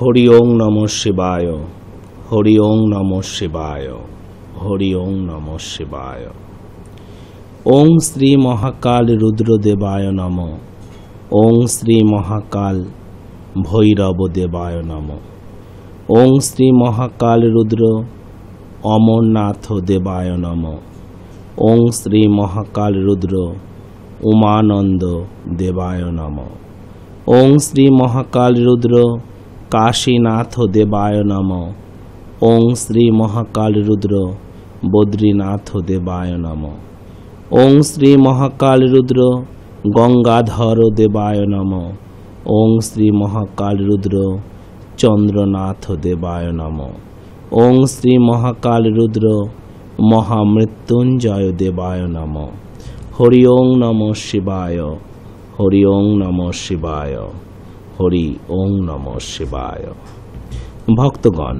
হরি ওং নম শিবায় হরি ওং নম শিবায় হরি ওং নম শিবায় ওং শ্রী মহাকাল রুদ্রদেবায় নম ওং শ্রী মহাকাল ভৈরব দেবায় নম ওং শ্রী মহাকাল রুদ্র অমরনাথ দেবায় নম ওং শ্রী মহাকাল রুদ্র উমানন্দ দেবায় নম ওং শ্রী মহাকাল রুদ্র কাশীনাথ দেবায় নম ওং শ্রী মহাকাল রুদ্র বদ্রীনাথ দেবায় নম ওং শ্রী মহাকাল রুদ্র গঙ্গাধর দেবায় নম ওং শ্রী মহাকাল রুদ্র চন্দ্রনাথ দেবায় নম ওং শ্রী মহাকাল রুদ্র মহামৃত্যুঞ্জয় দেবায় নম হরি ওং নম শিবায় হরি ওং নম শিবায় হরি ওং নম শিবায় ভক্তগণ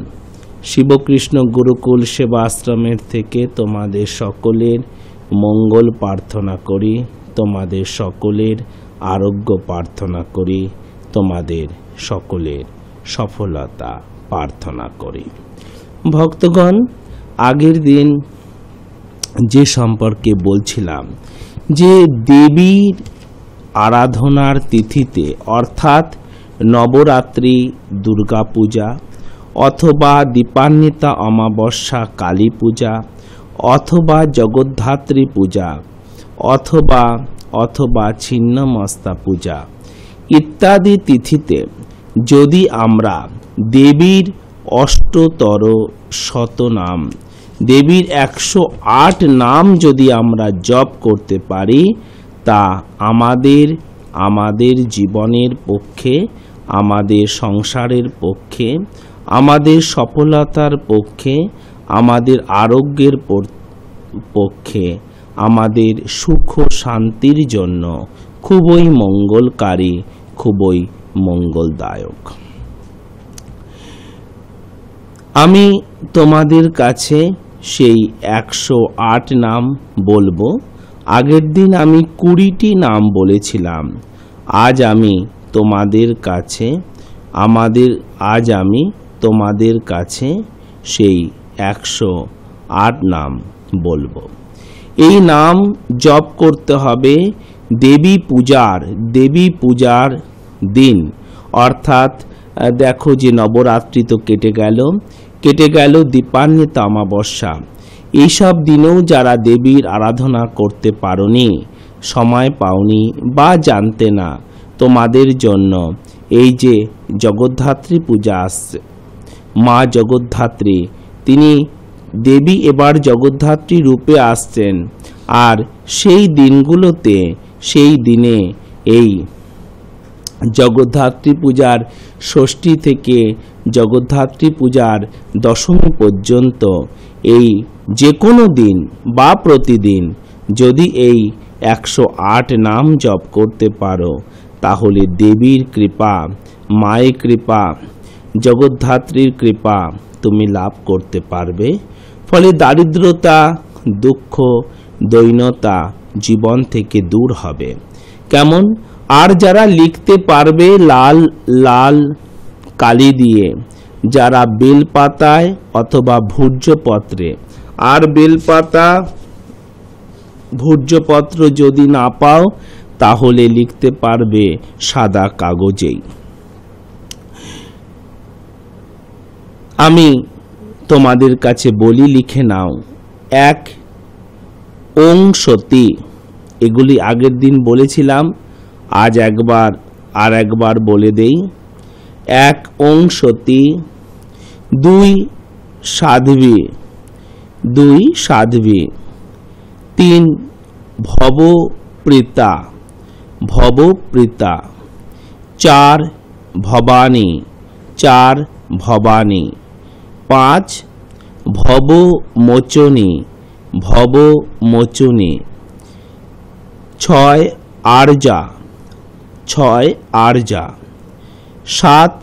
শিবকৃষ্ণ গুরুকুল সেবা আশ্রমের থেকে তোমাদের সকলের মঙ্গল প্রার্থনা করি তোমাদের সকলের আরোগ্য প্রার্থনা করি তোমাদের সকলের সফলতা প্রার্থনা করি ভক্তগণ আগের দিন যে সম্পর্কে বলছিলাম যে দেবীর আরাধনার তিথিতে অর্থাৎ নবরাত্রি দুর্গাপূজা অথবা দীপান্বিতা অমাবস্যা কালী পূজা অথবা জগদ্ধাত্রী পূজা অথবা অথবা ছিন্নমস্তা পূজা ইত্যাদি তিথিতে যদি আমরা দেবীর অষ্টতর শতনাম দেবীর একশো আট নাম যদি আমরা জপ করতে পারি তা আমাদের আমাদের জীবনের পক্ষে আমাদের সংসারের পক্ষে আমাদের সফলতার পক্ষে আমাদের আরোগ্যের পক্ষে আমাদের সুখ শান্তির জন্য খুবই মঙ্গলকারী খুবই মঙ্গলদায়ক আমি তোমাদের কাছে সেই একশো আট নাম বলবো আগের দিন আমি কুড়িটি নাম বলেছিলাম আজ আমি তোমাদের কাছে আমাদের আজ আমি তোমাদের কাছে সেই একশো আট নাম বলবো এই নাম জপ করতে হবে দেবী পূজার দেবী পূজার দিন অর্থাৎ দেখো যে নবরাত্রি তো কেটে গেল কেটে গেল দীপান্বিত অমাবস্যা এইসব দিনেও যারা দেবীর আরাধনা করতে পারনি সময় পাওনি বা জানতে না তোমাদের জন্য এই যে জগদ্ধাত্রী পূজা আসছে মা জগদ্ধাত্রী তিনি দেবী এবার জগদ্ধাত্রী রূপে আসছেন আর সেই দিনগুলোতে সেই দিনে এই জগদ্ধাত্রী পূজার ষষ্ঠী থেকে জগদ্ধাত্রী পূজার দশমী পর্যন্ত এই যে কোনো দিন বা প্রতিদিন যদি এই একশো আট নাম জপ করতে পারো তাহলে দেবীর কৃপা মায়ের কৃপা জগদ্ধাত্রীর কৃপা তুমি লাভ করতে পারবে ফলে দারিদ্রতা দুঃখ দৈনতা জীবন থেকে দূর হবে কেমন আর যারা লিখতে পারবে লাল লাল কালি দিয়ে যারা বেলপাতায় অথবা ভূর্যপত্রে আর বেলপাতা ভূর্যপত্র যদি না পাও তাহলে লিখতে পারবে সাদা কাগজেই আমি তোমাদের কাছে বলি লিখে নাও এক অংশতি এগুলি আগের দিন বলেছিলাম আজ একবার আর একবার বলে দেই এক অংশতি দুই সাধবি দুই সাধবী তিন ভবপ্রিতা ভবপ্রীতা চার ভবানী চার ভবানী পাঁচ ভবমোচনী ভবমোচনী ছয় আর্যা ছয় আর্যা সাত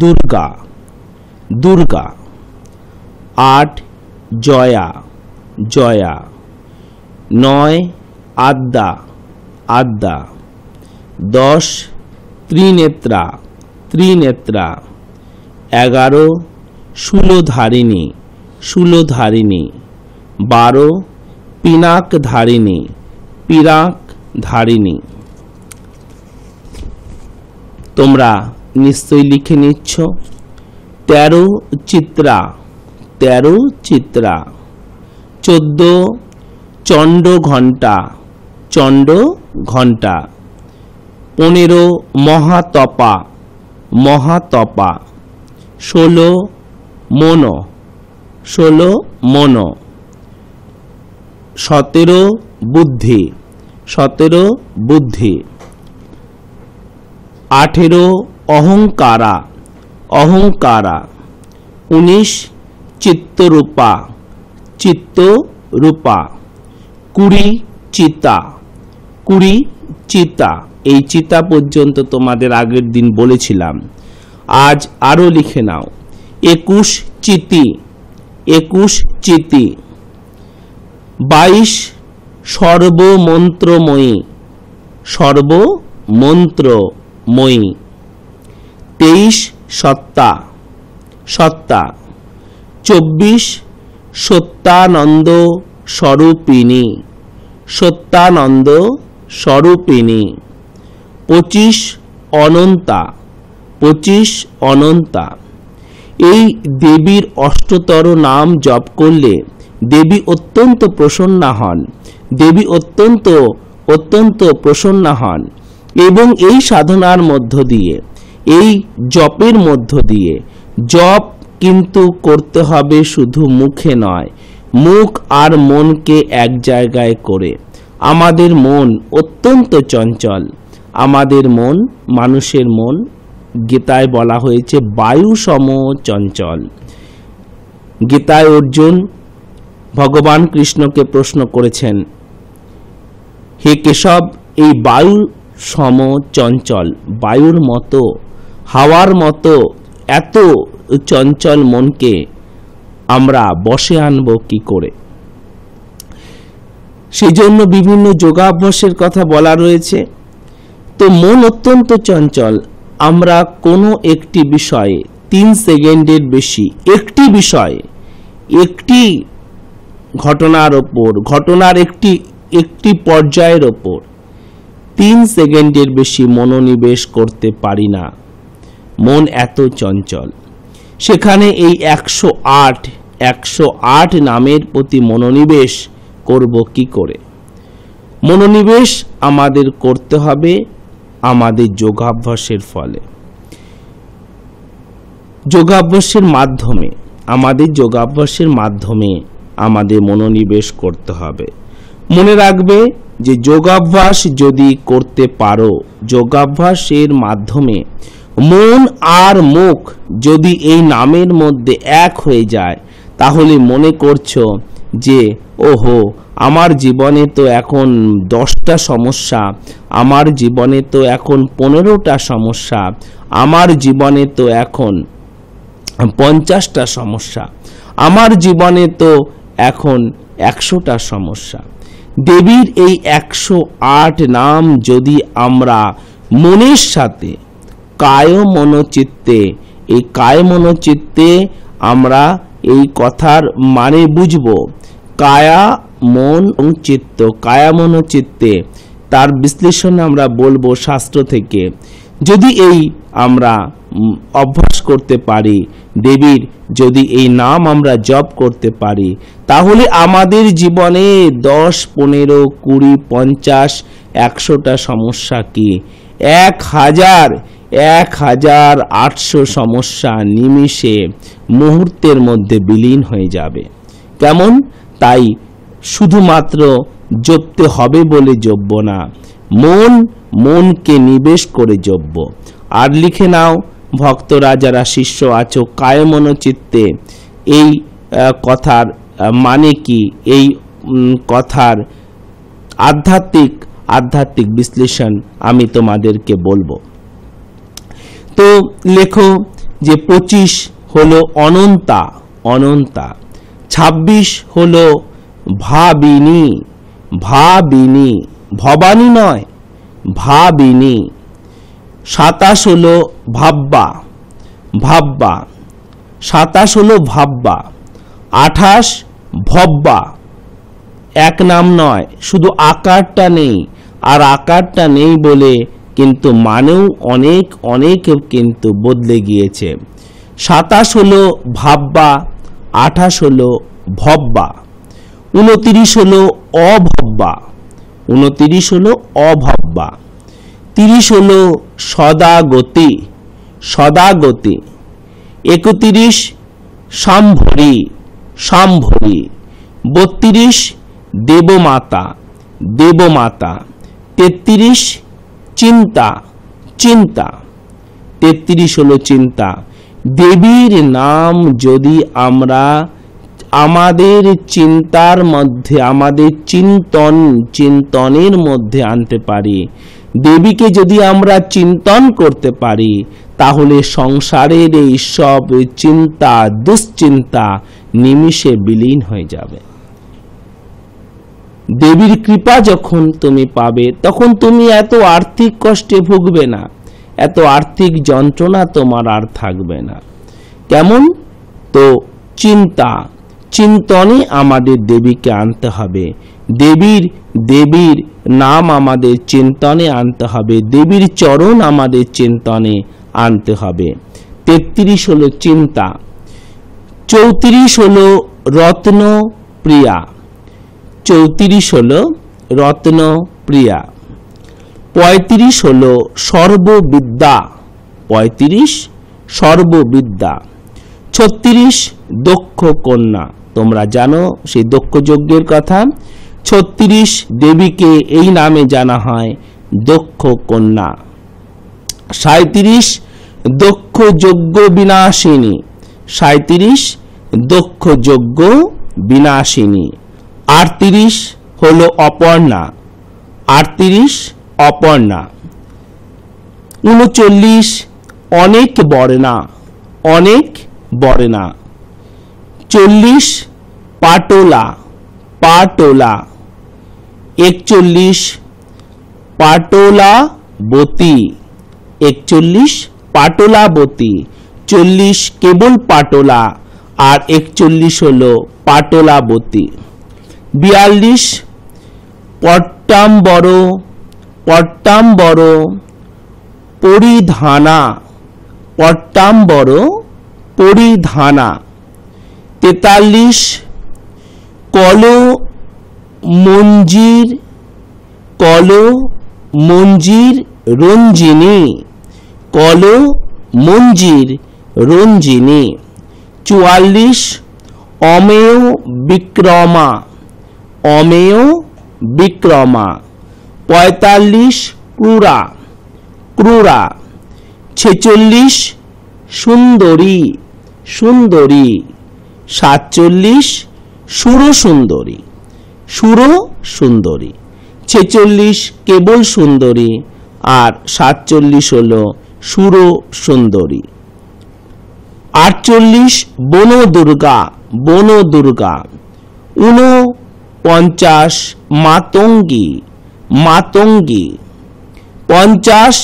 দুর্গা দুর্গা আট জয়া জয়া নয় আদ্যা আদ্যা দশ ত্রিনেত্রা ত্রিনেত্রা এগারো ষুলধারিণী ষুলধারিণী বারো পিনাক ধারিণী পিনাক ধারিণী তোমরা নিশ্চয়ই লিখে নিচ্ছ তেরো চিত্রা তেরো চিত্রা চোদ্দ চণ্ড ঘণ্টা চণ্ড ঘণ্টা পনেরো মহাতপা মহাতপা ষোলো মন ষোলো মন সতেরো বুদ্ধি সতেরো বুদ্ধি আঠেরো অহংকারা অহংকারা উনিশ চিত্তরূপা চিত্তরূপা কুড়ি চিতা কুড়ি চিতা এই চিতা পর্যন্ত তোমাদের আগের দিন বলেছিলাম আজ আরও লিখে নাও একুশ চিতি একুশ চিতি বাইশ সর্বমন্ত্রময়ী সর্বমন্ত্রময়ী তেইশ সত্তা সত্তা চব্বিশ সত্যানন্দ স্বরূপিণী সত্যানন্দ স্বরূপিণী পঁচিশ অনন্তা পঁচিশ অনন্তা এই দেবীর অষ্টতর নাম জপ করলে দেবী অত্যন্ত প্রসন্না হন দেবী অত্যন্ত অত্যন্ত প্রসন্না হন এবং এই সাধনার মধ্য দিয়ে এই জপের মধ্য দিয়ে জপ কিন্তু করতে হবে শুধু মুখে নয় মুখ আর মনকে এক জায়গায় করে আমাদের মন অত্যন্ত চঞ্চল আমাদের মন মানুষের মন গীতায় বলা হয়েছে বায়ু সম চঞ্চল গীতায় অর্জুন ভগবান কৃষ্ণকে প্রশ্ন করেছেন হে কেশব এই বায়ু সম চঞ্চল বায়ুর মতো হাওয়ার মতো এত চঞ্চল মনকে আমরা বসে আনব কি করে সেজন্য বিভিন্ন যোগাভ্যাসের কথা বলা রয়েছে তো মন অত্যন্ত চঞ্চল আমরা কোনো একটি বিষয়ে তিন সেকেন্ডের বেশি একটি বিষয় একটি ঘটনার ওপর ঘটনার একটি একটি পর্যায়ের ওপর তিন সেকেন্ডের বেশি মনোনিবেশ করতে পারি না মন এত চঞ্চল সেখানে এই একশো আট একশো আট নামের প্রতি মনোনিবেশ করব কি করে মনোনিবেশ আমাদের করতে হবে আমাদের যোগাভ্যাসের ফলে যোগাভ্যাসের মাধ্যমে আমাদের যোগাভ্যাসের মাধ্যমে আমাদের মনোনিবেশ করতে হবে মনে রাখবে যে যোগাভ্যাস যদি করতে পারো যোগাভ্যাসের মাধ্যমে মন আর মুখ যদি এই নামের মধ্যে এক হয়ে যায় তাহলে মনে করছো যে ওহো আমার জীবনে তো এখন দশটা সমস্যা আমার জীবনে তো এখন পনেরোটা সমস্যা আমার জীবনে তো এখন পঞ্চাশটা সমস্যা আমার জীবনে তো এখন একশোটা সমস্যা দেবীর এই একশো আট নাম যদি আমরা মনের সাথে কায় মনোচিত্তে এই কায় মনোচিত্তে আমরা এই কথার মানে বুঝব কায়া মন ও চিত্ত কায়া মন ও চিত্তে তার বিশ্লেষণ আমরা বলবো শাস্ত্র থেকে যদি এই আমরা অভ্যাস করতে পারি দেবীর যদি এই নাম আমরা জপ করতে পারি তাহলে আমাদের জীবনে দশ পনেরো কুড়ি পঞ্চাশ একশোটা সমস্যা কি এক হাজার এক হাজার আটশো সমস্যা নিমিষে মুহূর্তের মধ্যে বিলীন হয়ে যাবে কেমন তাই শুধুমাত্র জপতে হবে বলে জব্য না মন মনকে নিবেশ করে জব্য আর লিখে নাও ভক্তরা যারা শিষ্য আছো কায়মনোচিত্তে এই কথার মানে কি এই কথার আধ্যাত্মিক আধ্যাত্মিক বিশ্লেষণ আমি তোমাদেরকে বলবো তো লেখো যে পঁচিশ হলো অনন্তা অনন্তা ছাব্বিশ হলো ভাবিনী ভাবিনী ভবানী নয় ভাবিনী সাতাশ হলো ভাব্বা ভাব্বা সাতাশ হলো ভাব্বা আঠাশ ভব্বা এক নাম নয় শুধু আকারটা নেই আর আকারটা নেই বলে কিন্তু মানেও অনেক অনেক কিন্তু বদলে গিয়েছে সাতাশ হলো ভাববা আঠাশ হলো ভব্বা উনতিরিশ হলো অভব্বা উনতিরিশ হলো অভব্বা তিরিশ হলো সদাগতি সদাগতি একত্রিশ সম্ভরি সম্ভরি বত্রিশ দেবমাতা দেবমাতা তেত্রিশ চিন্তা চিন্তা তেত্রিশ হলো চিন্তা দেবীর নাম যদি আমরা আমাদের চিন্তার মধ্যে আমাদের চিন্তন চিন্তনের মধ্যে আনতে পারি দেবীকে যদি আমরা চিন্তন করতে পারি তাহলে সংসারের এই সব চিন্তা দুশ্চিন্তা নিমিষে বিলীন হয়ে যাবে দেবীর কৃপা যখন তুমি পাবে তখন তুমি এত আর্থিক কষ্টে ভুগবে না এত আর্থিক যন্ত্রণা তোমার আর থাকবে না কেমন তো চিন্তা চিন্তনে আমাদের দেবীকে আনতে হবে দেবীর দেবীর নাম আমাদের চিন্তনে আনতে হবে দেবীর চরণ আমাদের চিন্তনে আনতে হবে তেত্রিশ হলো চিন্তা চৌত্রিশ হলো রত্নপ্রিয়া চৌত্রিশ রত্ন রত্নপ্রিয়া পঁয়ত্রিশ হল সর্ববিদ্যা পঁয়ত্রিশ সর্ববিদ্যা ছত্রিশ দক্ষ কন্যা তোমরা জানো সেই দক্ষ যজ্ঞের কথা ছত্রিশ দেবীকে এই নামে জানা হয় দক্ষ কন্যা সাঁত্রিশ দক্ষ যজ্ঞ বিনাশিনী সাঁত্রিশ দক্ষ যজ্ঞ বিনাশিনী আটত্রিশ হলো অপর্ণা আটত্রিশ অপর্ণা উনচল্লিশ অনেক বর্ণা অনেক বর্ণা চল্লিশ পাটোলা পাটোলা একচল্লিশ পাটোলাবতী একচল্লিশ পাটোলাবতী চল্লিশ কেবল পাটোলা আর একচল্লিশ হলো পাটোলাবতী বিয়াল্লিশ পট্টাম বড় পট্টাম বড় পরিধানা পট্টাম বড় পরিধানা তেতাল্লিশ কল মঞ্জির কল মঞ্জির রঞ্জিনী কল মঞ্জির রঞ্জিনী চুয়াল্লিশ অমেয় বিক্রমা অমেয় বিক্রমা পঁয়তাল্লিশ ক্রুরা ক্রুরা ছেচল্লিশ সুন্দরী সুন্দরী সাতচল্লিশ সুরসুন্দরী সুর সুন্দরী ছেচল্লিশ কেবল সুন্দরী আর সাতচল্লিশ হল সুর সুন্দরী আটচল্লিশ বনদুর্গা বনদুর্গা উনো পঞ্চাশ মাতঙ্গী মাতঙ্গী পঞ্চাশ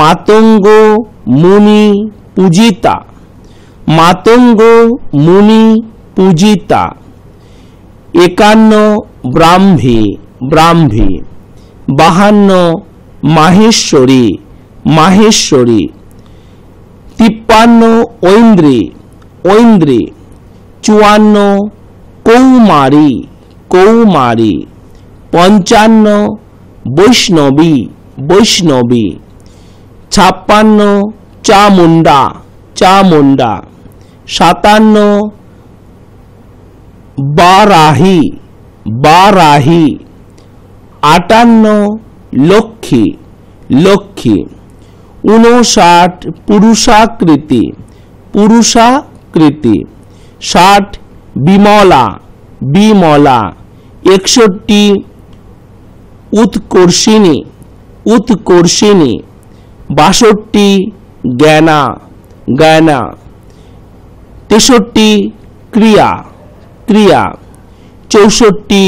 মাতঙ্গ মুনি পূজিতা মাতঙ্গ মুনি পূজিতা একান্ন ব্রাহ্মী ব্রাহ্মী বাহান্ন মাহেশ্বরী মাহেশ্বরী তিপ্পান্ন ঐন্দ্রী ঐন্দ্রী চুয়ান্ন কৌমারী কৌমারী পঞ্চান্ন বৈষ্ণবী বৈষ্ণবী ছাপ্পান্ন চামুন্ডা চামুন্ডা সাতান্ন বারাহি বারাহি আটান্ন লক্ষ্মী লক্ষ্মী উনষাট পুরুষাকৃতি পুরুষাকৃতি ষাট বিমলা বিমলা একষট্টি উৎকর্ষিণী উৎকর্ষিণী বাষট্টি জ্ঞানা গায়না তেষট্টি ক্রিয়া ক্রিয়া চৌষট্টি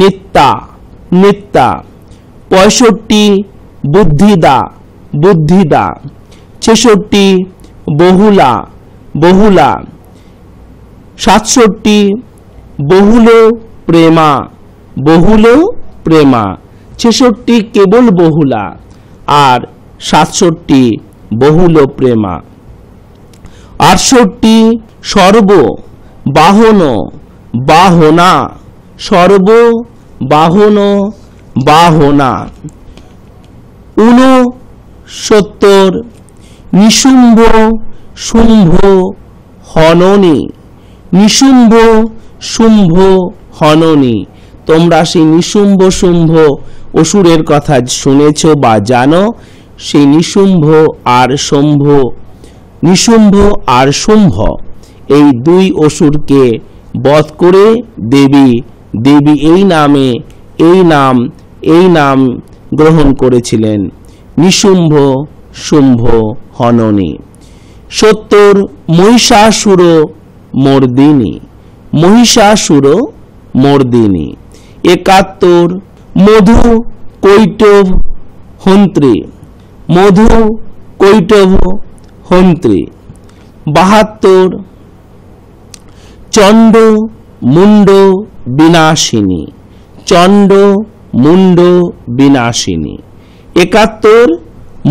নিত্যা নিত্যা পঁয়ষট্টি বুদ্ধিদা বুদ্ধিদা ছেষট্টি বহুলা বহুলা সাতষট্টি বহুল প্রেমা বহুল প্রেমা ছেষট্টি কেবল বহুলা আর সাতষট্টি বহুল প্রেমা আটষট্টি সর্ব বাহন বাহনা সর্ব বাহন বাহনা সত্তর নিশুম্ভ শুম্ভ হননি নিশুম্ভ শুম্ভ হননি তোমরা সেই নিশুম্ভ শুম্ভ অসুরের কথা শুনেছ বা জানো সেই নিশুম্ভ আর শুম্ভ নিশুম্ভ আর শুম্ভ এই দুই অসুরকে বধ করে দেবী দেবী এই নামে এই নাম এই নাম গ্রহণ করেছিলেন নিশুম্ভ শুম্ভ হননি সত্তর মহিষাসুর মর্দিনী মহিষাসুর মর্দিনী একাত্তর মধু কৈটব হন্ত্রী মধু কৈটব হন্ত্রী বাহাত্তর চণ্ড মুন্ড বিনাশিনী চণ্ড মুন্ড বিনাশিনী একাত্তর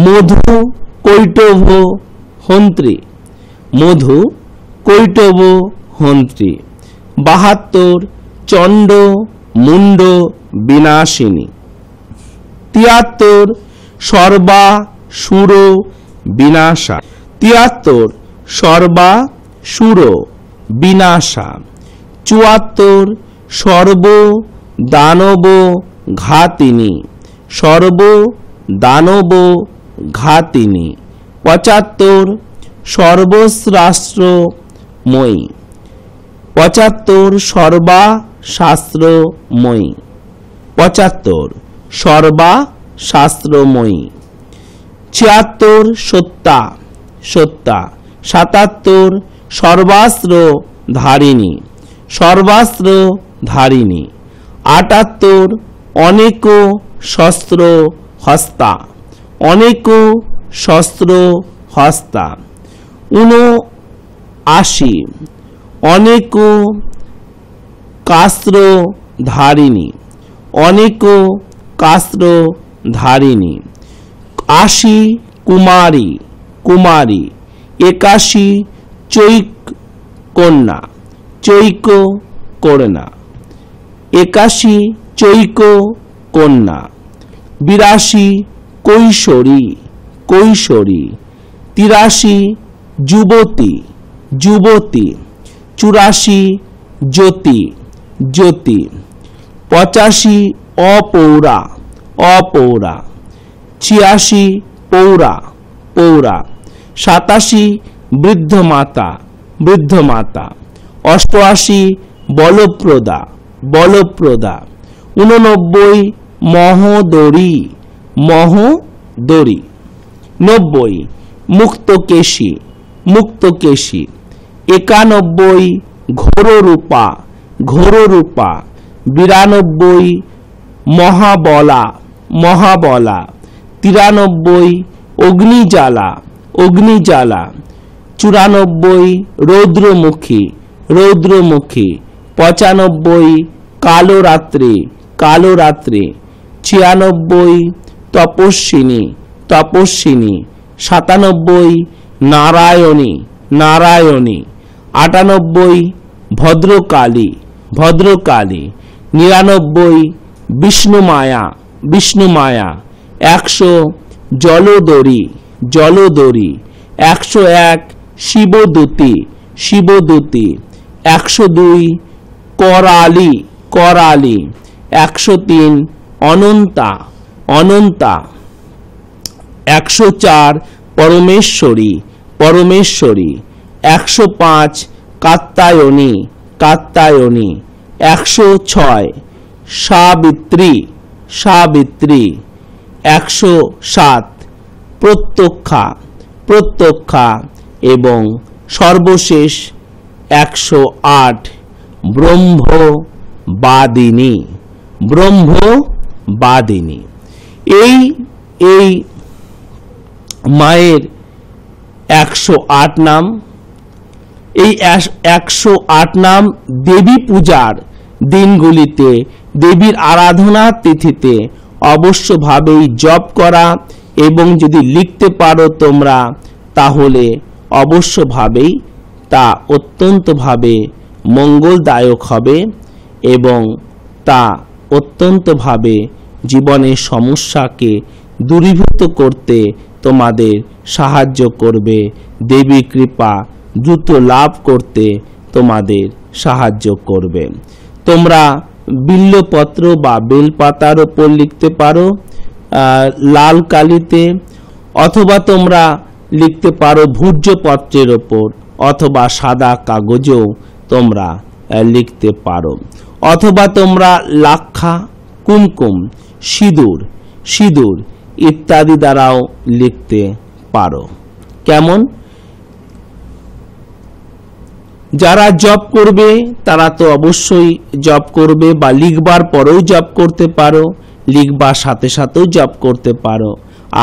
মধু কৈটভ হন্ত্রী মধু কৈটভ হন্ত্রী বাহাত্তর চণ্ড মুণ্ড বিনাশিনী তিয়াত্তর সর্বা সুর বিনাশা তিয়াত্তর সর্বা সুর বিনাশা চুয়াত্তর সর্ব দানব ঘাতিনী সর্ব দানব ঘাতিনী পঁচাত্তর সর্বশ্রাষ্ট্রময়ী পঁচাত্তর সর্বা শাস্ত্রময়ী পঁচাত্তর সর্বা শাস্ত্রময়ী ছিয়াত্তর সত্তা সত্তা সাতাত্তর সর্বাস্ত্র ধারিণী সর্বাস্ত্র ধারিণী আটাত্তর অনেক শস্ত্র হস্তা অনেক শস্ত্র হস্তা উন আশি অনেক কাস্ত্র ধারিণী অনেক কাস্ত্র ধারিণী আশি কুমারী কুমারী একাশি চৈক কন্যা চৈক কন্যা একাশি চৈক কন্যা বিরাশি কৈশোরী কৈশোরী তিরাশি যুবতী যুবতী চুরাশি জ্যোতি জ্যোতি পঁচাশি অপৌরা অপৌরা ছিয়াশি পৌরা পৌরা সাতাশি বৃদ্ধমাতা বৃদ্ধমাতা অষ্টআশি বলপ্রদা বলপ্রদা উননব্বই মহোদরি মহোদরি নব্বই মুক্তকেশী মুক্তকেশী একানব্বই ঘোরূপা ঘোরূপা বিরানব্বই মহাবলা মহাবলা তিরানব্বই অগ্নিজ্বালা অগ্নিজ্বালা চুরানব্বই রৌদ্রমুখী রৌদ্রমুখী পঁচানব্বই কালো কালোরাত্রি কালো ছিয়ানব্বই তপস্বিনী তপস্বিনী সাতানব্বই নারায়ণী নারায়ণী আটানব্বই ভদ্রকালী ভদ্রকালী নিরানব্বই বিষ্ণুমায়া বিষ্ণুমায়া একশো জলদরি জলদরি একশো এক শিবদূতি শিবদূতি একশো দুই করালি করালি একশো তিন অনন্তা অনন্তা একশো চার পরমেশ্বরী পরমেশ্বরী একশো পাঁচ কাত্তায়নী কাত্তায়নী একশো ছয় সাবিত্রী সাবিত্রী একশো সাত প্রত্যক্ষা প্রত্যক্ষা এবং সর্বশেষ একশো আট ব্রহ্মবাদিনী ব্রহ্মবাদিনী এই এই মায়ের একশো আট নাম এই একশো আট নাম দেবী পূজার দিনগুলিতে দেবীর আরাধনা তিথিতে অবশ্যভাবেই জপ করা এবং যদি লিখতে পারো তোমরা তাহলে অবশ্যভাবেই তা অত্যন্তভাবে মঙ্গলদায়ক হবে এবং তা অত্যন্তভাবে জীবনের সমস্যাকে দূরীভূত করতে তোমাদের সাহায্য করবে দেবী কৃপা দ্রুত লাভ করতে তোমাদের সাহায্য করবে তোমরা বিল্লপত্র বা বেলপাতার ওপর লিখতে পারো লাল কালিতে অথবা তোমরা লিখতে পারো ভূর্যপত্রের ওপর অথবা সাদা কাগজেও তোমরা লিখতে পারো অথবা তোমরা লাক্ষা কুমকুম সিঁদুর সিঁদুর ইত্যাদি দ্বারাও লিখতে পারো কেমন যারা জব করবে তারা তো অবশ্যই জব করবে বা লিখবার পরেও জব করতে পারো লিখবার সাথে সাথেও জব করতে পারো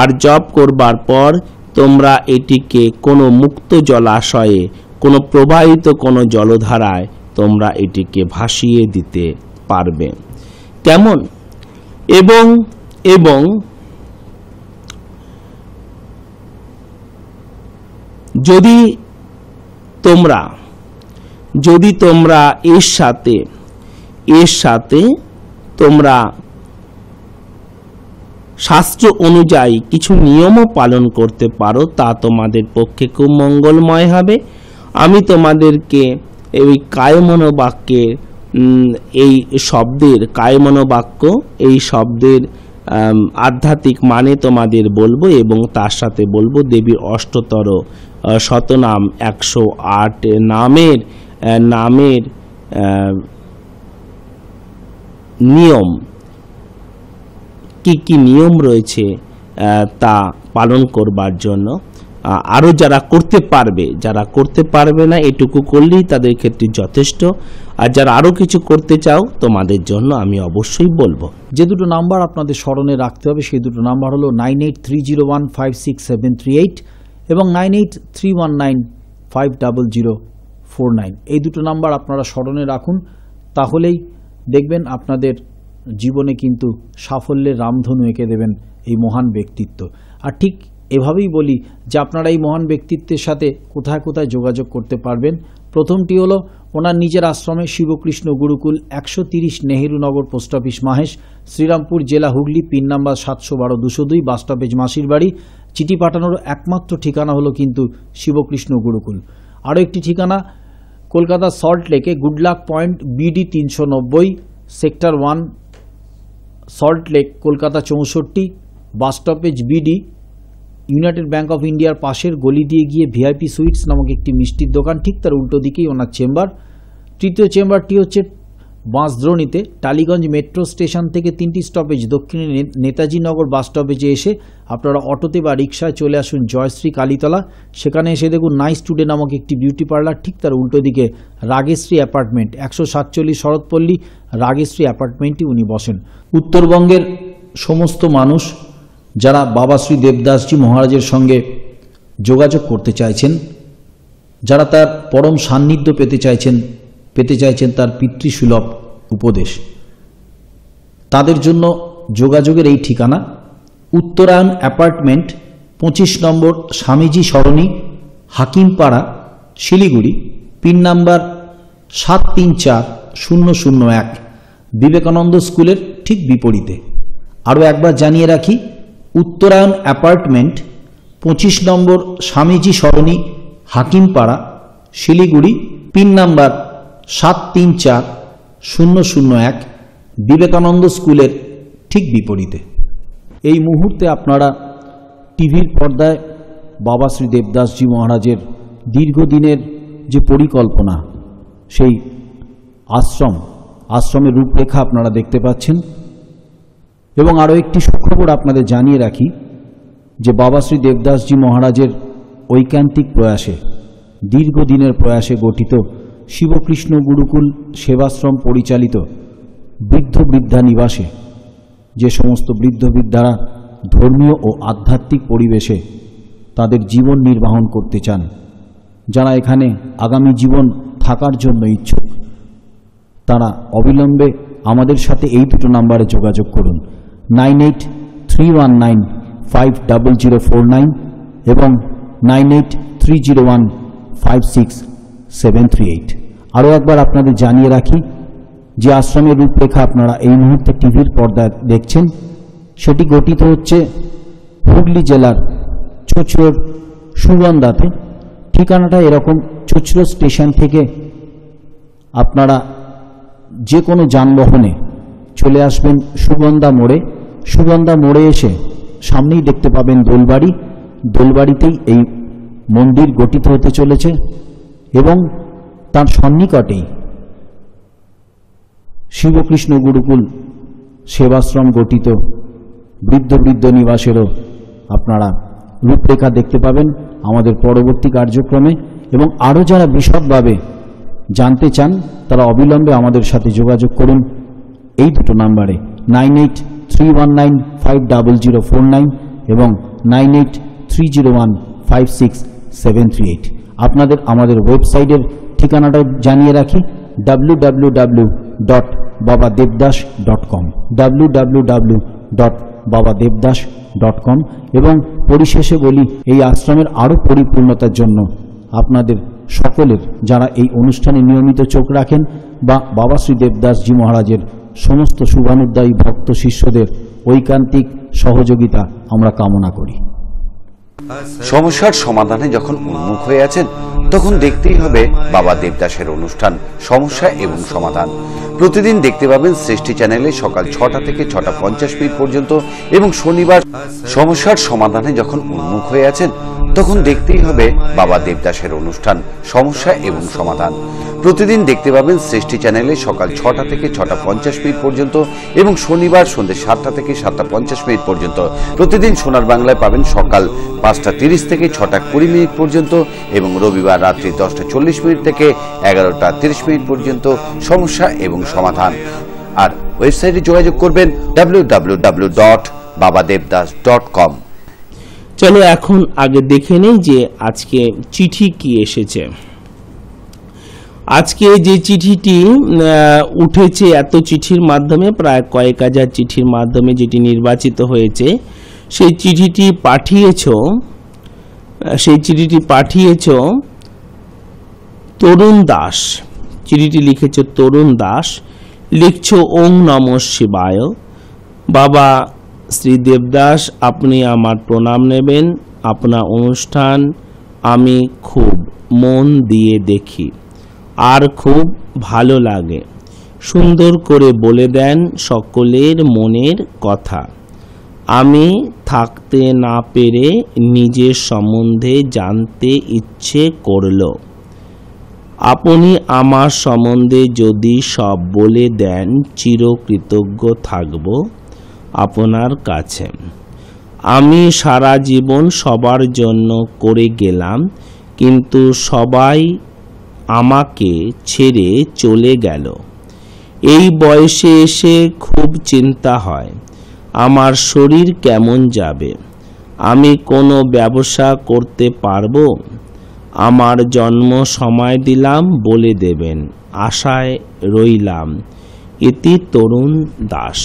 আর জব করবার পর তোমরা এটিকে কোনো মুক্ত জলাশয়ে কোনো প্রবাহিত কোনো জলধারায় তোমরা এটিকে ভাসিয়ে দিতে পারবে কেমন এবং এবং যদি তোমরা যদি তোমরা এর সাথে এর সাথে তোমরা শাস্ত্র অনুযায়ী কিছু নিয়মও পালন করতে পারো তা তোমাদের পক্ষে খুব মঙ্গলময় হবে আমি তোমাদেরকে এই কায়মনোবাক্যের এই শব্দের কায়মনোবাক্য এই শব্দের আধ্যাত্মিক মানে তোমাদের বলবো এবং তার সাথে বলবো দেবীর অষ্টতর শতনাম একশো আট নামের নামের নিয়ম কি কি নিয়ম রয়েছে তা পালন করবার জন্য আরও যারা করতে পারবে যারা করতে পারবে না এটুকু করলেই তাদের ক্ষেত্রে যথেষ্ট আর যারা আরও কিছু করতে চাও তোমাদের জন্য আমি অবশ্যই বলবো যে দুটো নাম্বার আপনাদের স্মরণে রাখতে হবে সেই দুটো নাম্বার হলো nine eight three zero one five six seven three eight এবং nine eight three one nine five double zero four nine এই দুটো নাম্বার আপনারা স্মরণে রাখুন তাহলেই দেখবেন আপনাদের জীবনে কিন্তু সাফল্যের রামধনু এঁকে দেবেন এই মহান ব্যক্তিত্ব আর ঠিক এভাবেই বলি যে আপনারা এই মহান ব্যক্তিত্বের সাথে কোথায় কোথায় যোগাযোগ করতে পারবেন প্রথমটি হলো ওনার নিজের আশ্রমে শিবকৃষ্ণ গুরুকুল একশো তিরিশ নেহেরুনগর পোস্ট অফিস মাহেশ শ্রীরামপুর জেলা হুগলি পিন নাম্বার সাতশো বারো দুশো দুই স্টপেজ মাসির বাড়ি চিঠি পাঠানোর একমাত্র ঠিকানা হলো কিন্তু শিবকৃষ্ণ গুরুকুল আরও একটি ঠিকানা কলকাতা সল্ট লেকে গুডলাক পয়েন্ট বিডি তিনশো নব্বই sector one salt lake Kolkata চৌষট্টি bus stoppage BD United Bank of ইন্ডিয়ার পাশের গলি দিয়ে গিয়ে ভিআইপি সুইটস নামক একটি মিষ্টির দোকান ঠিক তার উল্টো দিকেই ওনার চেম্বার তৃতীয় চেম্বারটি হচ্ছে বাঁশদ্রোণীতে টালিগঞ্জ মেট্রো স্টেশন থেকে তিনটি স্টপেজ দক্ষিণে নেতাজিনগর বাস স্টপেজে এসে আপনারা অটোতে বা রিক্সায় চলে আসুন জয়শ্রী কালীতলা সেখানে এসে দেখুন নাইস টুডে নামক একটি বিউটি পার্লার ঠিক তার উল্টো দিকে রাগেশ্রী অ্যাপার্টমেন্ট একশো সাতচল্লিশ শরৎপল্লী রাগেশ্রী অ্যাপার্টমেন্টে উনি বসেন উত্তরবঙ্গের সমস্ত মানুষ যারা বাবাশ্রী দেবদাসজি মহারাজের সঙ্গে যোগাযোগ করতে চাইছেন যারা তার পরম সান্নিধ্য পেতে চাইছেন পেতে চাইছেন তার পিতৃসুলভ উপদেশ তাদের জন্য যোগাযোগের এই ঠিকানা উত্তরায়ণ অ্যাপার্টমেন্ট পঁচিশ নম্বর স্বামীজি সরণি হাকিমপাড়া শিলিগুড়ি পিন নাম্বার সাত তিন চার শূন্য শূন্য এক বিবেকানন্দ স্কুলের ঠিক বিপরীতে আরও একবার জানিয়ে রাখি উত্তরায়ণ অ্যাপার্টমেন্ট পঁচিশ নম্বর স্বামীজি সরণি হাকিমপাড়া শিলিগুড়ি পিন নাম্বার সাত তিন চার শূন্য শূন্য এক বিবেকানন্দ স্কুলের ঠিক বিপরীতে এই মুহূর্তে আপনারা টিভির পর্দায় বাবা শ্রী দেবদাসজি মহারাজের দীর্ঘদিনের যে পরিকল্পনা সেই আশ্রম আশ্রমের রূপরেখা আপনারা দেখতে পাচ্ছেন এবং আরও একটি সুখবর আপনাদের জানিয়ে রাখি যে বাবা শ্রী দেবদাসজি মহারাজের ঐকান্তিক প্রয়াসে দীর্ঘদিনের প্রয়াসে গঠিত শিবকৃষ্ণ গুরুকুল সেবাশ্রম পরিচালিত বৃদ্ধ বৃদ্ধা নিবাসে যে সমস্ত বৃদ্ধ বৃদ্ধারা ধর্মীয় ও আধ্যাত্মিক পরিবেশে তাদের জীবন নির্বাহন করতে চান যারা এখানে আগামী জীবন থাকার জন্য ইচ্ছুক তারা অবিলম্বে আমাদের সাথে এই দুটো নাম্বারে যোগাযোগ করুন nine eight three one nine five double zero four nine এবং nine eight three zero one five six seven three eight আরও একবার আপনাদের জানিয়ে রাখি যে আশ্রমের রূপরেখা আপনারা এই মুহূর্তে টিভির পর্দায় দেখছেন সেটি গঠিত হচ্ছে হুগলি জেলার চোচড়োর সুগন্ধাতে ঠিকানাটা এরকম চোচড়ো স্টেশন থেকে আপনারা যে কোনো যানবাহনে চলে আসবেন সুগন্ধা মোড়ে সুগন্ধা মোড়ে এসে সামনেই দেখতে পাবেন দোলবাড়ি দোলবাড়িতেই এই মন্দির গঠিত হতে চলেছে এবং তার সন্নিকটে শিবকৃষ্ণ গুরুকুল সেবাশ্রম গঠিত বৃদ্ধ বৃদ্ধ নিবাসেরও আপনারা রূপরেখা দেখতে পাবেন আমাদের পরবর্তী কার্যক্রমে এবং আরও যারা বিশদভাবে জানতে চান তারা অবিলম্বে আমাদের সাথে যোগাযোগ করুন এই দুটো নাম্বারে nine eight three one nine five double zero four nine এবং nine eight three zero one five six seven three eight আপনাদের আমাদের ওয়েবসাইটের ঠিকানাটা জানিয়ে রাখি ডাব্লু ডাব্লু ডট বাবা দেবদাস ডট কম ডট বাবা দেবদাস ডট কম এবং পরিশেষে বলি এই আশ্রমের আরও পরিপূর্ণতার জন্য আপনাদের সকলের যারা এই অনুষ্ঠানে নিয়মিত চোখ রাখেন বা বাবা শ্রী দেবদাসজি মহারাজের সমস্ত শুভানুদ্দায়ী ভক্ত শিষ্যদের ঐকান্তিক সহযোগিতা আমরা কামনা করি সমস্যার সমাধানে যখন উন্মুখ হয়ে আছেন তখন দেখতেই হবে বাবা দেবদাসের অনুষ্ঠান সমস্যা এবং সমাধান প্রতিদিন দেখতে পাবেন সৃষ্টি চ্যানেলে সকাল ছটা থেকে ছটা পঞ্চাশ মিনিট পর্যন্ত এবং শনিবার সমস্যার সমাধানে যখন উন্মুখ হয়ে আছেন তখন দেখতেই হবে বাবা দেবদাসের অনুষ্ঠান সমস্যা এবং সমাধান প্রতিদিন দেখতে পাবেন সৃষ্টি চ্যানেলে সকাল ছটা থেকে ছটা পঞ্চাশ মিনিট পর্যন্ত এবং শনিবার সন্ধ্যে সাতটা থেকে সাতটা পঞ্চাশ মিনিট পর্যন্ত প্রতিদিন সোনার বাংলায় পাবেন সকাল পাঁচ পাঁচটা তিরিশ থেকে ছটা কুড়ি মিনিট পর্যন্ত এবং রবিবার রাত্রি দশটা চল্লিশ মিনিট থেকে এগারোটা তিরিশ মিনিট পর্যন্ত সমস্যা এবং সমাধান আর ওয়েবসাইটে যোগাযোগ করবেন ডাব্লিউ ডট চলো এখন আগে দেখে নেই যে আজকে চিঠি কি এসেছে আজকে যে চিঠিটি উঠেছে এত চিঠির মাধ্যমে প্রায় কয়েক হাজার চিঠির মাধ্যমে যেটি নির্বাচিত হয়েছে সেই চিঠিটি পাঠিয়েছ সেই চিঠিটি পাঠিয়েছ তরুণ দাস চিঠিটি লিখেছ তরুণ দাস লিখছ ওং নম শিবায় বাবা শ্রী দেবদাস আপনি আমার প্রণাম নেবেন আপনার অনুষ্ঠান আমি খুব মন দিয়ে দেখি আর খুব ভালো লাগে সুন্দর করে বলে দেন সকলের মনের কথা আমি থাকতে না পেরে নিজের সম্বন্ধে জানতে ইচ্ছে করল আপনি আমার সম্বন্ধে যদি সব বলে দেন চিরকৃতজ্ঞ থাকব আপনার কাছে আমি সারা জীবন সবার জন্য করে গেলাম কিন্তু সবাই আমাকে ছেড়ে চলে গেল এই বয়সে এসে খুব চিন্তা হয় আমার শরীর কেমন যাবে আমি কোনো ব্যবসা করতে পারবো আমার জন্ম সময় দিলাম বলে দেবেন আশায় রইলাম এটি তরুণ দাস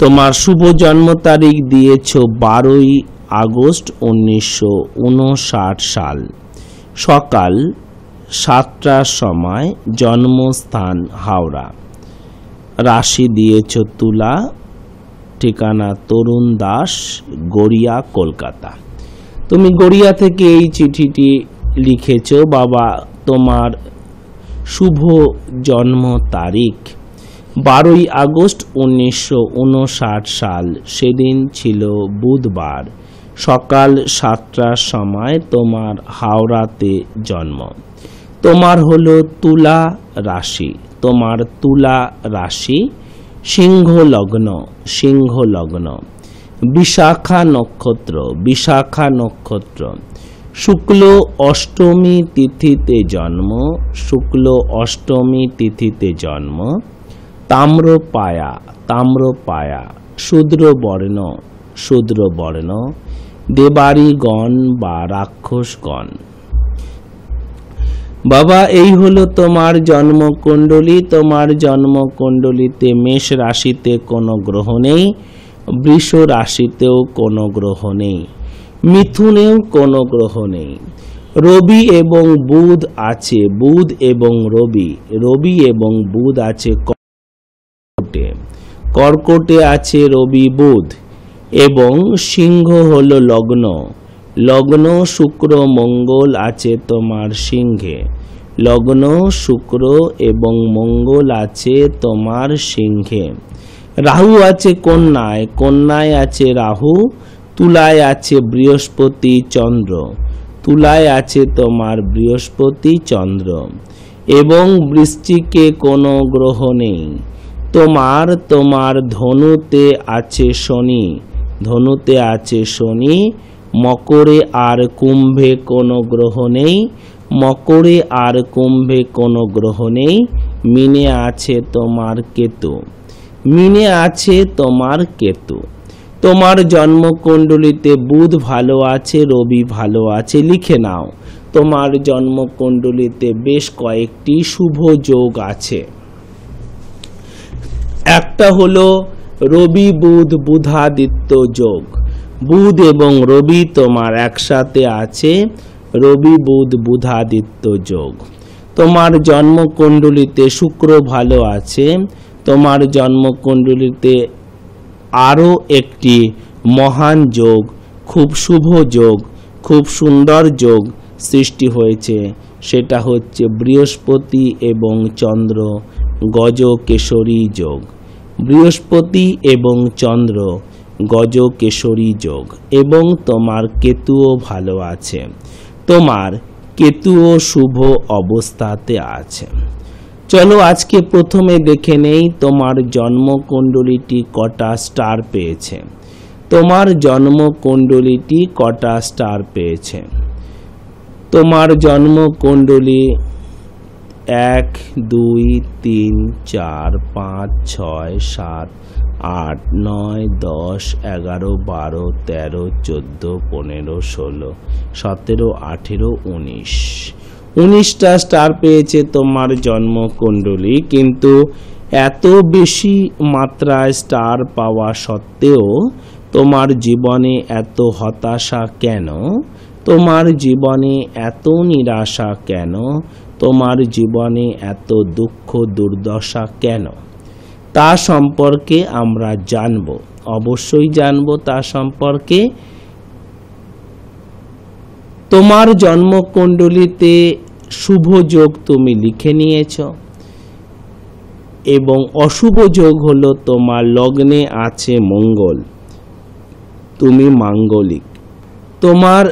তোমার শুভ জন্ম তারিখ দিয়েছ বারোই আগস্ট উনিশশো সাল সকাল সাতটার সময় জন্মস্থান হাওড়া রাশি দিয়েছ তুলা ঠিকানা তরুণ দাস গড়িয়া কলকাতা তুমি গড়িয়া থেকে এই চিঠিটি লিখেছ বাবা তোমার শুভ জন্ম তারিখ বারোই আগস্ট উনিশশো সাল সেদিন ছিল বুধবার সকাল সাতটার সময় তোমার হাওড়াতে জন্ম তোমার হলো তুলা রাশি তোমার তুলা রাশি সিংহ লগ্ন সিংহ লগ্ন বিশাখা নক্ষত্র বিশাখা নক্ষত্র শুক্ল অষ্টমী তিথিতে জন্ম শুক্ল অষ্টমী তিথিতে জন্ম তাম্রপায়া তাম্রপায়া শূদ্র বর্ণ দেবারিগণ বা রাক্ষসগণ বাবা এই হলো তোমার জন্মকুণ্ডলী তোমার জন্মকুণ্ডলীতে মেষ রাশিতে কোনো গ্রহ নেই বৃষ রাশিতেও কোনো গ্রহ নেই মিথুনেও কোনো গ্রহ নেই রবি এবং বুধ আছে বুধ এবং রবি রবি এবং বুধ আছে কর্কটে কর্কটে আছে রবি বুধ এবং সিংহ হল লগ্ন লগ্ন শুক্র মঙ্গল আছে তোমার সিংহে লগ্ন শুক্র এবং মঙ্গল আছে তোমার সিংহে রাহু আছে কন্যায় কন্যায় আছে রাহু তুলায় আছে বৃহস্পতি চন্দ্র তুলায় আছে তোমার বৃহস্পতি চন্দ্র এবং বৃষ্টিকে কোনো গ্রহ নেই তোমার তোমার ধনুতে আছে শনি ধনুতে আছে শনি মকরে আর কুম্ভে কোনো গ্রহ নেই মকরে আর কুম্ভে কোনো গ্রহ নেই মিনে আছে তোমার কেতু মিনে আছে তোমার কেতু তোমার জন্মকুণ্ডলিতে বুধ ভালো আছে রবি ভালো আছে লিখে নাও তোমার জন্মকুণ্ডলিতে বেশ কয়েকটি শুভ যোগ আছে একটা হলো রবি বুধ বুধাদিত্য যোগ বুধ এবং রবি তোমার একসাথে আছে রবি বুধ বুধাদিত্য যোগ তোমার জন্মকুণ্ডলিতে শুক্র ভালো আছে তোমার জন্মকুণ্ডলিতে আরও একটি মহান যোগ খুব শুভ যোগ খুব সুন্দর যোগ সৃষ্টি হয়েছে সেটা হচ্ছে বৃহস্পতি এবং চন্দ্র গজকেশরী যোগ বৃহস্পতি এবং চন্দ্র গজ কেশরী যোগ এবং তোমার কেতুও ভালো আছে তোমার কেতুও শুভ অবস্থাতে আছে চলো আজকে প্রথমে দেখে নেই তোমার জন্মকুণ্ডলিটি কটা স্টার পেয়েছে তোমার জন্মকুণ্ডলিটি কটা স্টার পেয়েছে তোমার জন্মকুণ্ডলী এক দুই তিন চার পাঁচ ছয় সাত আট নয় দশ এগারো বারো তেরো চোদ্দো পনেরো ষোলো সতেরো আঠেরো উনিশ উনিশটা স্টার পেয়েছে তোমার জন্মকুণ্ডলী কিন্তু এত বেশি মাত্রায় স্টার পাওয়া সত্ত্বেও তোমার জীবনে এত হতাশা কেন তোমার জীবনে এত নিরাশা কেন তোমার জীবনে এত দুঃখ দুর্দশা কেন তা সম্পর্কে আমরা জানব অবশ্যই জানব তা সম্পর্কে তোমার জন্মকুণ্ডলিতে শুভ যোগ তুমি লিখে নিয়েছ এবং অশুভ যোগ হলো তোমার লগ্নে আছে মঙ্গল তুমি মাঙ্গলিক তোমার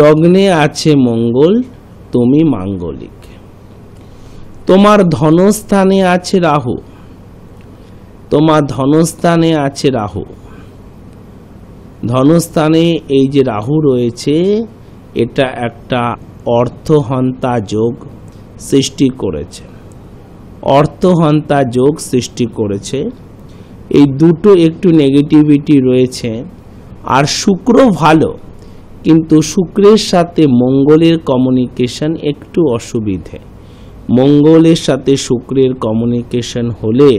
লগ্নে আছে মঙ্গল তুমি মাঙ্গলিক তোমার ধনস্থানে আছে রাহু তোমার ধনস্থানে আছে রাহু ধনস্থানে এই যে রাহু রয়েছে এটা একটা অর্থহন্তা যোগ সৃষ্টি করেছে অর্থহন্তা যোগ সৃষ্টি করেছে এই দুটো একটু নেগেটিভিটি রয়েছে আর শুক্র ভালো কিন্তু শুক্রের সাথে মঙ্গলের কমিউনিকেশন একটু অসুবিধে মঙ্গলের সাথে শুক্রের কমিউনিকেশন হলে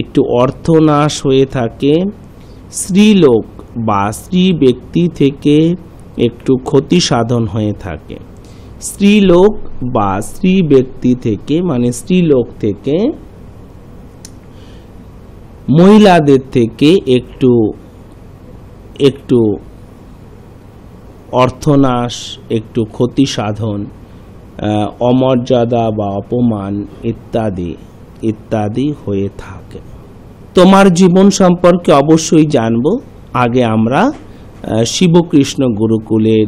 একটু অর্থনাশ হয়ে থাকে স্ত্রীলোক বা স্ত্রী ব্যক্তি থেকে একটু ক্ষতি সাধন হয়ে থাকে স্ত্রীলোক বা স্ত্রী ব্যক্তি থেকে মানে স্ত্রীলোক থেকে মহিলাদের থেকে একটু একটু অর্থনাশ একটু ক্ষতি সাধন অমর্যাদা বা অপমান ইত্যাদি ইত্যাদি হয়ে থাকে তোমার জীবন সম্পর্কে অবশ্যই জানব আগে আমরা শিবকৃষ্ণ গুরুকুলের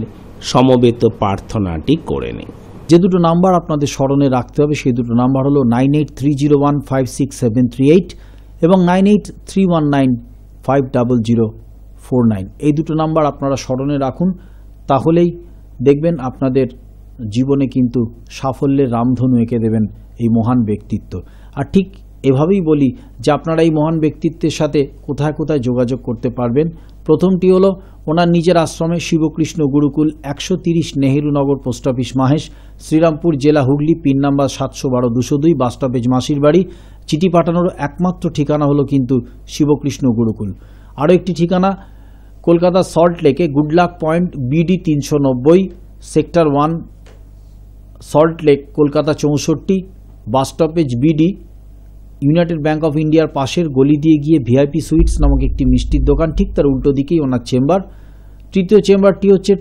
সমবেত প্রার্থনাটি করে নিই যে দুটো নাম্বার আপনাদের স্মরণে রাখতে হবে সেই দুটো নাম্বার হলো nine eight three zero one five six seven three eight এবং nine eight three one nine five double zero four nine এই দুটো নাম্বার আপনারা স্মরণে রাখুন তাহলেই দেখবেন আপনাদের জীবনে কিন্তু সাফল্যের রামধনু এঁকে দেবেন এই মহান ব্যক্তিত্ব আর ঠিক এভাবেই বলি যে আপনারা এই মহান ব্যক্তিত্বের সাথে কোথায় কোথায় যোগাযোগ করতে পারবেন প্রথমটি হলো ওনার নিজের আশ্রমে শিবকৃষ্ণ গুরুকুল একশো তিরিশ নেহেরুনগর পোস্ট অফিস মাহেশ শ্রীরামপুর জেলা হুগলি পিন নাম্বার সাতশো বারো দুশো দুই স্টপেজ মাসির বাড়ি চিঠি পাঠানোর একমাত্র ঠিকানা হলো কিন্তু শিবকৃষ্ণ গুরুকুল আরও একটি ঠিকানা কলকাতা সল্ট লেকে গুডলাক পয়েন্ট বিডি তিনশো নব্বই sector one salt lake Kolkata চৌষট্টি bus stoppage BD United Bank of ইন্ডিয়ার পাশের গলি দিয়ে গিয়ে ভিআইপি সুইটস নামক একটি মিষ্টির দোকান ঠিক তার উল্টো দিকেই ওনার চেম্বার তৃতীয় চেম্বারটি হচ্ছে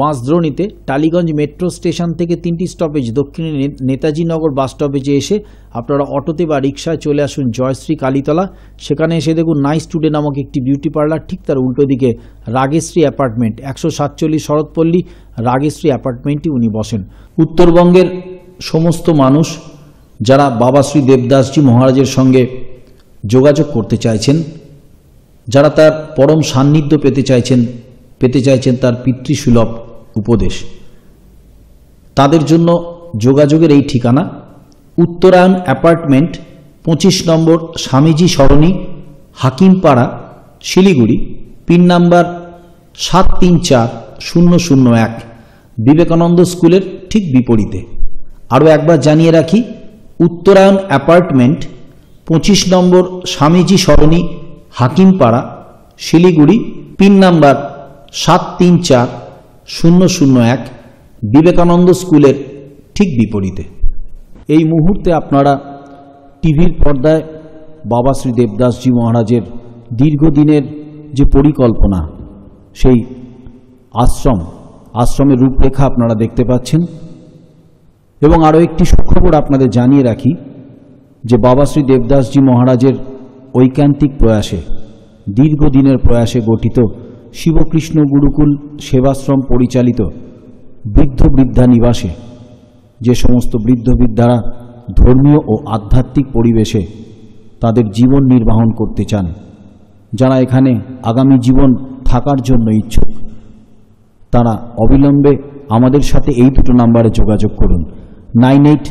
বাঁশদ্রোণীতে টালিগঞ্জ মেট্রো স্টেশন থেকে তিনটি স্টপেজ দক্ষিণে নেতাজি নগর বাস স্টপেজে এসে আপনারা অটোতে বা রিক্সায় চলে আসুন জয়শ্রী কালীতলা সেখানে এসে দেখুন নাইস টুডে নামক একটি বিউটি পার্লার ঠিক তার উল্টো দিকে রাগেশ্রী অ্যাপার্টমেন্ট একশো সাতচল্লিশ শরৎপল্লী রাগেশ্রী অ্যাপার্টমেন্টে উনি বসেন উত্তরবঙ্গের সমস্ত মানুষ যারা বাবাশ্রী দেবদাসজি মহারাজের সঙ্গে যোগাযোগ করতে চাইছেন যারা তার পরম সান্নিধ্য পেতে চাইছেন পেতে চাইছেন তার পিতৃসুলভ উপদেশ তাদের জন্য যোগাযোগের এই ঠিকানা উত্তরায়ণ অ্যাপার্টমেন্ট পঁচিশ নম্বর স্বামীজি সরণি হাকিমপাড়া শিলিগুড়ি পিন নাম্বার সাত তিন চার শূন্য শূন্য এক বিবেকানন্দ স্কুলের ঠিক বিপরীতে আরও একবার জানিয়ে রাখি উত্তরায়ণ অ্যাপার্টমেন্ট পঁচিশ নম্বর স্বামীজি সরণি হাকিমপাড়া শিলিগুড়ি পিন নাম্বার সাত তিন চার শূন্য শূন্য এক বিবেকানন্দ স্কুলের ঠিক বিপরীতে এই মুহূর্তে আপনারা টিভির পর্দায় বাবা শ্রী দেবদাসজি মহারাজের দীর্ঘদিনের যে পরিকল্পনা সেই আশ্রম আশ্রমের রূপরেখা আপনারা দেখতে পাচ্ছেন এবং আরও একটি সুখবর আপনাদের জানিয়ে রাখি যে বাবা শ্রী দেবদাসজি মহারাজের ঐকান্তিক প্রয়াসে দীর্ঘদিনের প্রয়াসে গঠিত শিবকৃষ্ণ গুরুকুল সেবাশ্রম পরিচালিত বৃদ্ধ বৃদ্ধা নিবাসে যে সমস্ত বৃদ্ধ বৃদ্ধারা ধর্মীয় ও আধ্যাত্মিক পরিবেশে তাদের জীবন নির্বাহন করতে চান যারা এখানে আগামী জীবন থাকার জন্য ইচ্ছুক তারা অবিলম্বে আমাদের সাথে এই দুটো নাম্বারে যোগাযোগ করুন nine eight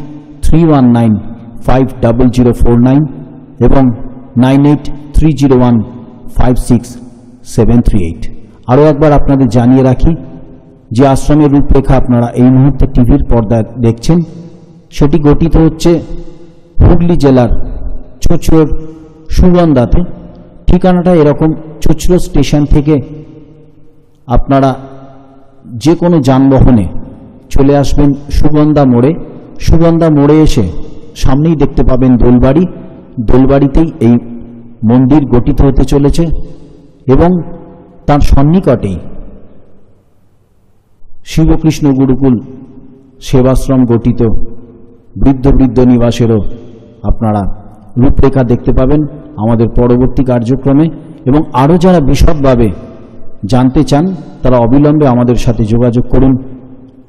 three one nine five double zero four nine এবং nine eight three zero one five six seven three eight আরও একবার আপনাদের জানিয়ে রাখি যে আশ্রমের রূপরেখা আপনারা এই মুহূর্তে টিভির পর্দায় দেখছেন সেটি গঠিত হচ্ছে হুগলি জেলার চোচড় সুগন্ধাতে ঠিকানাটা এরকম চোচড়ো স্টেশন থেকে আপনারা যে কোনো যানবাহনে চলে আসবেন সুগন্ধা মোড়ে সুগন্ধা মোড়ে এসে সামনেই দেখতে পাবেন দোলবাড়ি দোলবাড়িতেই এই মন্দির গঠিত হতে চলেছে এবং তার সন্নিকটেই শিবকৃষ্ণ গুরুকুল সেবাশ্রম গঠিত বৃদ্ধ বৃদ্ধ নিবাসেরও আপনারা রূপরেখা দেখতে পাবেন আমাদের পরবর্তী কার্যক্রমে এবং আরও যারা বিশদভাবে জানতে চান তারা অবিলম্বে আমাদের সাথে যোগাযোগ করুন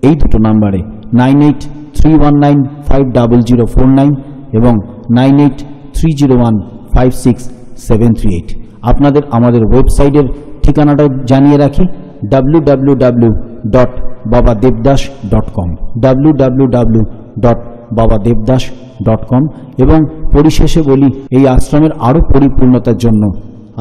এই দুটো নাম্বারে nine eight three one nine five double zero four nine এবং nine eight three zero one five six seven three eight আপনাদের আমাদের ওয়েবসাইটের ঠিকানাটা জানিয়ে রাখি ডাব্লিউ ডাব্লিউ ডাব্লিউ ডট বাবা দেবদাস ডট কম ডট বাবা দেবদাস ডট কম এবং পরিশেষে বলি এই আশ্রমের আরও পরিপূর্ণতার জন্য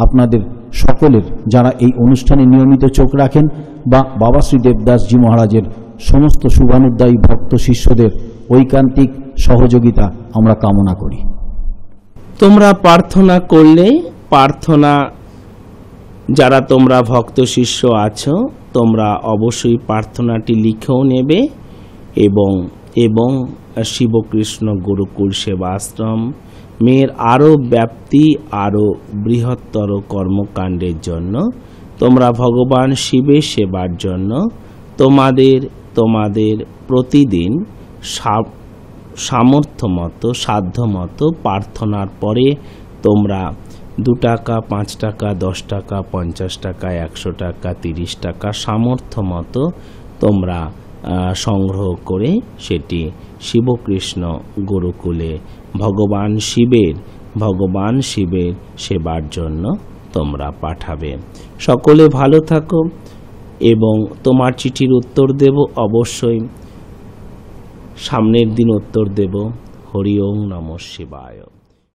আপনাদের সকলের যারা এই অনুষ্ঠানে নিয়মিত চোখ রাখেন বা বাবা শ্রী দেবদাসজি মহারাজের সমস্ত শুভানুদ্দায়ী ভক্ত শিষ্যদের ঐকান্তিক সহযোগিতা আমরা কামনা করি তোমরা প্রার্থনা করলে প্রার্থনা যারা তোমরা ভক্ত শিষ্য আছো তোমরা অবশ্যই প্রার্থনাটি লিখেও নেবে এবং এবং শিবকৃষ্ণ গুরুকুল সেবাশ্রম মেয়ের আরও ব্যাপ্তি আরও বৃহত্তর কর্মকাণ্ডের জন্য তোমরা ভগবান শিবের সেবার জন্য তোমাদের তোমাদের প্রতিদিন সামর্থ্যমতো সাধ্যমতো প্রার্থনার পরে তোমরা দু টাকা পাঁচ টাকা দশ টাকা পঞ্চাশ টাকা একশো টাকা তিরিশ টাকা সামর্থ্য মতো তোমরা সংগ্রহ করে সেটি শিবকৃষ্ণ গুরুকুলে ভগবান শিবের ভগবান শিবের সেবার জন্য তোমরা পাঠাবে সকলে ভালো থাকো এবং তোমার চিঠির উত্তর দেব অবশ্যই সামনের দিন উত্তর দেব হরি ওম নম শিবায়